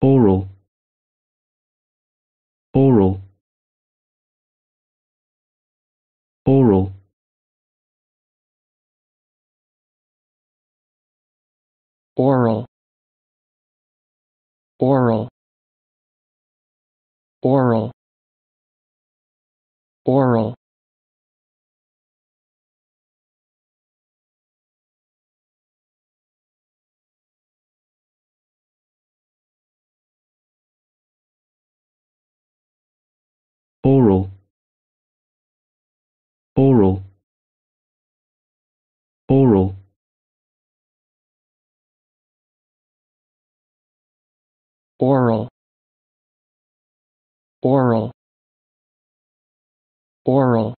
oral oral oral oral oral oral oral oral oral oral oral